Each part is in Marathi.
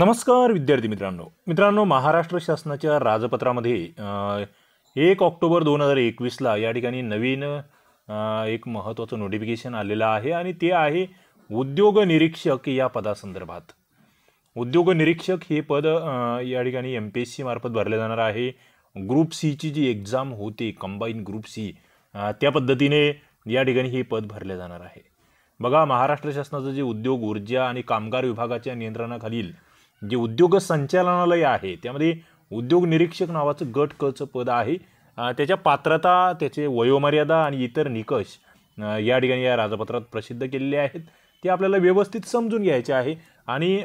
नमस्कार विद्यार्थी मित्रांनो मित्रांनो महाराष्ट्र शासनाच्या राजपत्रामध्ये एक ऑक्टोबर दोन हजार एकवीसला या ठिकाणी नवीन एक महत्त्वाचं नोटिफिकेशन आलेलं आहे आणि ते आहे उद्योग निरीक्षक या पदासंदर्भात उद्योग निरीक्षक हे पद या ठिकाणी एम पी एस सी मार्फत भरले जाणार आहे ग्रुप सीची जी एक्झाम होते कंबाईन ग्रुप सी त्या पद्धतीने या ठिकाणी हे पद भरले जाणार आहे बघा महाराष्ट्र शासनाचं जे उद्योग ऊर्जा आणि कामगार विभागाच्या नियंत्रणाखालील जे उद्योग संचालनालय आहे त्यामध्ये उद्योग निरीक्षक नावाचं गट कचं पद आहे त्याच्या पात्रता त्याचे वयोमर्यादा आणि इतर निकष या ठिकाणी या राजपत्रात प्रसिद्ध केलेले आहेत ते आपल्याला व्यवस्थित समजून घ्यायचे आहे आणि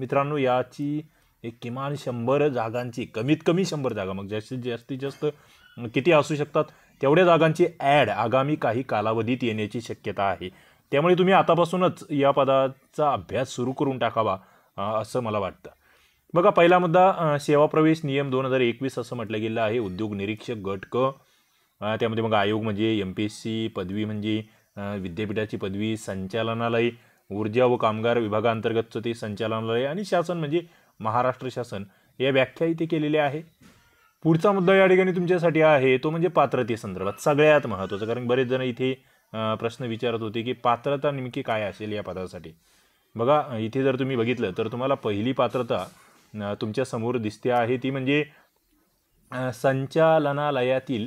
मित्रांनो याची एक किमान शंभर जागांची कमीत कमी शंभर जागा मग जास्तीत जास्तीत जास्त किती असू शकतात तेवढ्या जागांची ॲड आगामी काही कालावधीत येण्याची शक्यता आहे त्यामुळे तुम्ही आतापासूनच या पदाचा अभ्यास सुरू करून टाकावा असं मला वाटतं बघा पहिला मुद्दा सेवा प्रवेश नियम दोन हजार एकवीस असं म्हटलं गेलं आहे उद्योग निरीक्षक गट क त्यामध्ये मग आयोग म्हणजे एम पी एस सी पदवी म्हणजे विद्यापीठाची पदवी संचालनालय ऊर्जा व कामगार विभागांतर्गतचं ते संचालनालय आणि शासन म्हणजे महाराष्ट्र शासन या व्याख्या इथे केलेल्या आहे पुढचा मुद्दा या ठिकाणी तुमच्यासाठी आहे तो म्हणजे पात्रतेसंदर्भात सगळ्यात महत्वाचं कारण बरेच जण इथे प्रश्न विचारत होते की पात्रता नेमकी काय असेल या पदासाठी बघा इथे जर तुम्ही बघितलं तर तुम्हाला पहिली पात्रता तुमच्या समोर दिसते आहे ती म्हणजे संचालनालयातील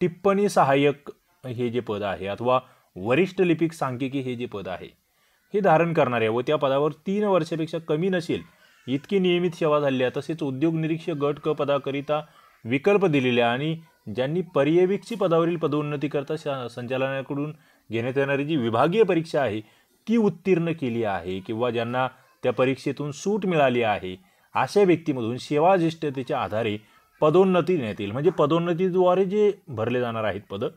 टिप्पणी सहाय्यक हे जे पद आहे अथवा वरिष्ठ लिपिक सांख्यिकी हे जे पद आहे हे धारण करणारे व त्या पदावर तीन वर्षापेक्षा कमी नसेल इतकी नियमित सेवा आहे तसेच उद्योग निरीक्षक गट क पदाकरिता विकल्प दिलेल्या आणि ज्यांनी पर्यवेक्षी पदावरील पदोन्नतीकरता शा संचालनाकडून घेण्यात येणारी जी विभागीय परीक्षा आहे ती उत्तीर्ण केली आहे किंवा ज्यांना त्या परीक्षेतून सूट मिळाली आहे अशा व्यक्तीमधून सेवाज्येष्ठतेच्या आधारे पदोन्नती देण्यात येईल म्हणजे पदोन्नतीद्वारे जे भरले जाणार आहेत पदं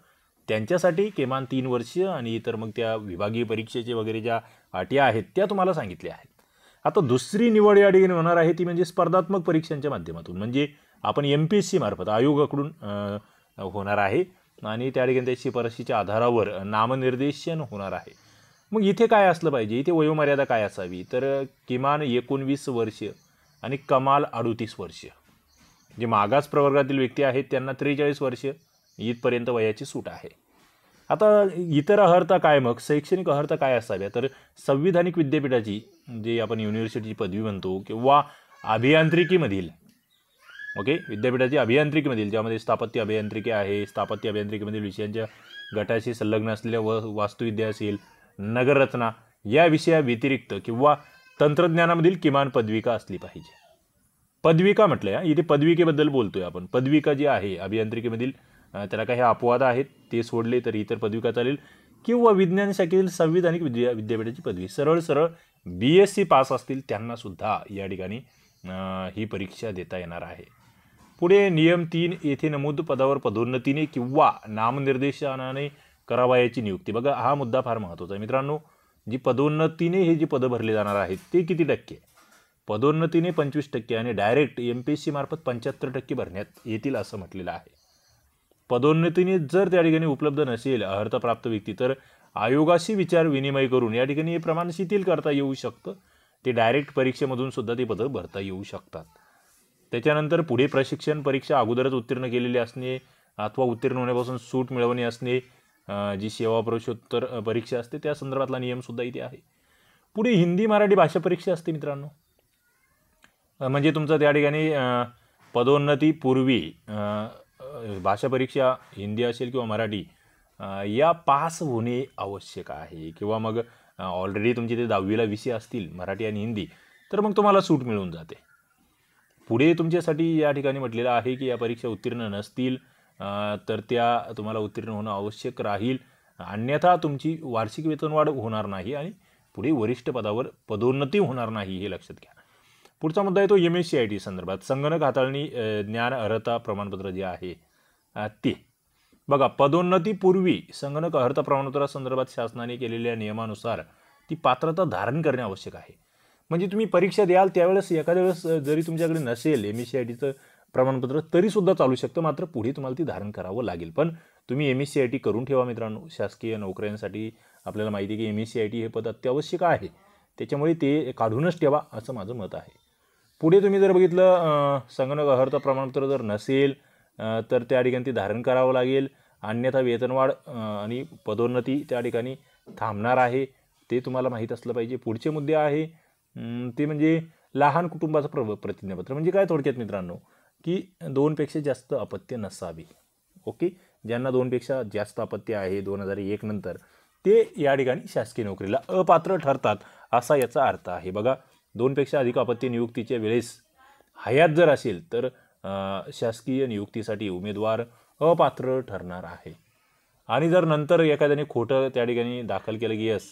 त्यांच्यासाठी किमान तीन वर्ष आणि इतर मग त्या विभागीय परीक्षेचे वगैरे ज्या अटी आहेत त्या तुम्हाला सांगितल्या आहेत आता दुसरी निवड या ठिकाणी होणार आहे ती म्हणजे स्पर्धात्मक परीक्षांच्या माध्यमातून म्हणजे आपण एम पी एस सी मार्फत आयोगाकडून होणार आहे आणि त्या ठिकाणी त्या शिफारशीच्या आधारावर नामनिर्देशन होणार आहे मग इथे काय असलं पाहिजे इथे वयोमर्यादा काय असावी तर किमान एकोणवीस वर्ष आणि कमाल अडुतीस वर्ष जे मागास प्रवर्गातील व्यक्ती आहेत त्यांना त्रेचाळीस वर्ष इथपर्यंत वयाची सूट आहे आता इतर अहर्ता काय मग शैक्षणिक अहर्ता काय असाव्या तर संविधानिक विद्यापीठाची जे आपण युनिव्हर्सिटीची पदवी म्हणतो किंवा अभियांत्रिकीमधील ओके विद्यापीठाची अभियांत्रिकीमधील ज्यामध्ये स्थापत्य अभियांत्रिकी आहे स्थापत्य अभियांत्रिकीमधील विषयांच्या गटाशी संलग्न असलेल्या व वास्तुविद्या असेल नगररचना या विषयाव्यतिरिक्त किंवा तंत्रज्ञानामधील किमान पदविका असली पाहिजे पदविका म्हटलं इथे पदविकेबद्दल बोलतोय आपण पदविका जी आहे अभियांत्रिकेमधील त्याला काही अपवाद आहेत ते सोडले तर इतर पदविका चालेल किंवा विज्ञान शाखेतील संविधानिक विद्या विद्यापीठाची पदवी सरळ सरळ बी एस सी पास असतील त्यांनासुद्धा या ठिकाणी ही परीक्षा देता येणार आहे पुढे नियम तीन येथे नमूद पदावर पदोन्नतीने किंवा नामनिर्देशनाने करावयाची नियुक्ती बघा हा मुद्दा फार महत्त्वाचा आहे मित्रांनो जी पदोन्नतीने हे जी पदं भरली जाणार आहेत ते किती टक्के पदोन्नतीने पंचवीस टक्के आणि direct M P S C मार्फत पंच्याहत्तर टक्के भरण्यात येतील असं म्हटलेलं आहे पदोन्नतीने जर त्या ठिकाणी उपलब्ध नसेल अर्थप्राप्त व्यक्ती तर आयोगाशी विचार विनिमय करून या ठिकाणी हे प्रमाण शिथिल करता येऊ शकतं ते डायरेक्ट परीक्षेमधून सुद्धा ती पदं भरता येऊ शकतात त्याच्यानंतर पुढे प्रशिक्षण परीक्षा अगोदरच उत्तीर्ण केलेली असणे अथवा उत्तीर्ण होण्यापासून सूट मिळवणे असणे जी सेवा प्रशोत्तर परीक्षा असते त्या संदर्भातला नियमसुद्धा इथे आहे पुढे हिंदी मराठी भाषा परीक्षा असते मित्रांनो म्हणजे तुमचं त्या ठिकाणी पदोन्नतीपूर्वी भाषा परीक्षा हिंदी असेल किंवा मराठी या पास होणे आवश्यक आहे किंवा मग ऑलरेडी तुमचे ते दहावीला विषय असतील मराठी आणि हिंदी तर मग तुम्हाला सूट मिळून जाते पुढे तुमच्यासाठी या ठिकाणी म्हटलेलं आहे की या परीक्षा उत्तीर्ण नसतील तर त्या तुम्हाला उत्तीर्ण होणं आवश्यक राहील अन्यथा तुमची वार्षिक वेतनवाढ होणार नाही आणि पुढे वरिष्ठ पदावर पदोन्नती होणार नाही हे लक्षात घ्या पुढचा मुद्दा येतो तो M S C I T संदर्भात संगणक हाताळणी ज्ञान अर्हता प्रमाणपत्र जे आहे ते बघा पदोन्नतीपूर्वी संगणक अर्हता प्रमाणपत्रासंदर्भात शासनाने केलेल्या नियमानुसार ती पात्रता धारण करणे आवश्यक आहे म्हणजे तुम्ही परीक्षा द्याल त्यावेळेस एखाद्या वेळेस जरी तुमच्याकडे नसेल एम एस सी आय टीचं प्रमाणपत्र तरीसुद्धा चालू शकतं मात्र पुढे तुम्हाला ती धारण करावं लागेल पण तुम्ही M S C I T करून ठेवा मित्रांनो शासकीय नोकऱ्यांसाठी आपल्याला माहिती आहे की M S C I T हे पद अत्यावश्यक आहे त्याच्यामुळे ते काढूनच ठेवा असं माझं मत आहे पुढे तुम्ही जर बघितलं संगणक अहर्ता प्रमाणपत्र जर नसेल तर त्या ठिकाणी ती धारण करावं लागेल अन्यथा वेतनवाढ आणि पदोन्नती त्या ठिकाणी थांबणार आहे ते तुम्हाला माहीत असलं पाहिजे पुढचे मुद्दे आहे ते म्हणजे लहान कुटुंबाचं प्र प्रतिज्ञापत्र म्हणजे काय थोडक्यात मित्रांनो की दोनपेक्षा जास्त अपत्य नसावी ओके ज्यांना दोनपेक्षा जास्त अपत्य आहे दोन हजार एक नंतर ते या ठिकाणी शासकीय नोकरीला अपात्र ठरतात असा याचा अर्थ आहे बघा दोनपेक्षा अधिक अपत्य नियुक्तीच्या वेळेस हयात जर असेल तर शासकीय नियुक्तीसाठी उमेदवार अपात्र ठरणार आहे आणि जर नंतर एखाद्याने खोटं त्या ठिकाणी दाखल केलं की यस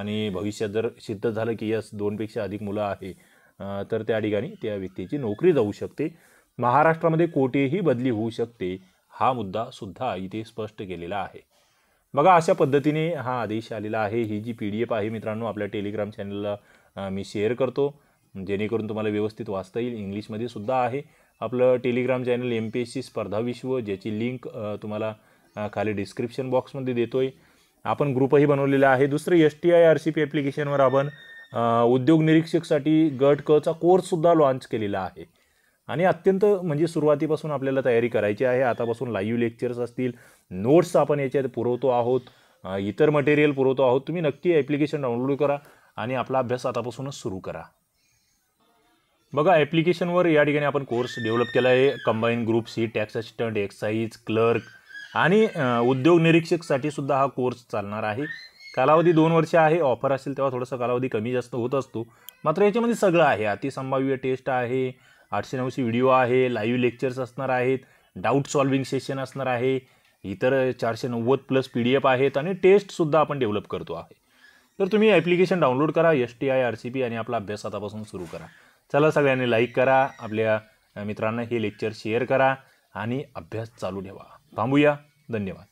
आणि भविष्यात जर सिद्ध झालं की यस दोनपेक्षा अधिक मुलं आहे तर त्या ठिकाणी त्या व्यक्तीची नोकरी जाऊ शकते महाराष्ट्रामध्ये कोठेही बदली होऊ शकते हा मुद्दा सुद्धा इथे स्पष्ट केलेला आहे बघा अशा पद्धतीने हा आदेश आलेला आहे ही जी पी डी एफ आहे मित्रांनो आपल्या टेलिग्राम चॅनलला मी शेअर करतो जेणेकरून तुम्हाला व्यवस्थित वाचता येईल इंग्लिशमध्ये सुद्धा आहे आपलं Telegram channel M P S C स्पर्धा विश्व ज्याची लिंक तुम्हाला खाली डिस्क्रिप्शन बॉक्समध्ये देतो आहे आपण ग्रुपही बनवलेला आहे दुसरं S T I R C P ॲप्लिकेशनवर आपण उद्योग निरीक्षकसाठी गट कचा कोर्ससुद्धा लॉन्च केलेला आहे आणि अत्यंत म्हणजे सुरुवातीपासून आपल्याला तयारी करायची आहे आतापासून लाईव्ह लेक्चर्स असतील नोट्स आपण याच्यात पुरवतो आहोत इतर मटेरियल पुरवतो आहोत तुम्ही नक्की ॲप्लिकेशन डाउनलोड करा आणि आपला अभ्यास आतापासूनच सुरू करा बघा ॲप्लिकेशनवर या ठिकाणी आपण कोर्स डेव्हलप केला आहे combine group C tax assistant excise clerk आणि उद्योग निरीक्षकसाठी सुद्धा हा कोर्स चालणार आहे कालावधी दोन वर्ष आहे ऑफर असेल तेव्हा थोडासा कालावधी कमी जास्त होत असतो मात्र याच्यामध्ये सगळं आहे अतिसंभाव्य टेस्ट आहे आठशे नऊशे व्हिडिओ आहे लाईव्ह लेक्चर्स असणार आहेत डाऊट सॉल्विंग सेशन असणार आहे इतर चारशे नव्वद प्लस पी डी एफ आहेत आणि टेस्टसुद्धा आपण डेव्हलप करतो आहे तर तुम्ही ॲप्लिकेशन डाउनलोड करा S T I R C P आणि आपला अभ्यास आतापासून सुरू करा चला सगळ्यांनी लाईक करा आपल्या मित्रांना हे लेक्चर शेअर करा आणि अभ्यास चालू ठेवा थांबूया धन्यवाद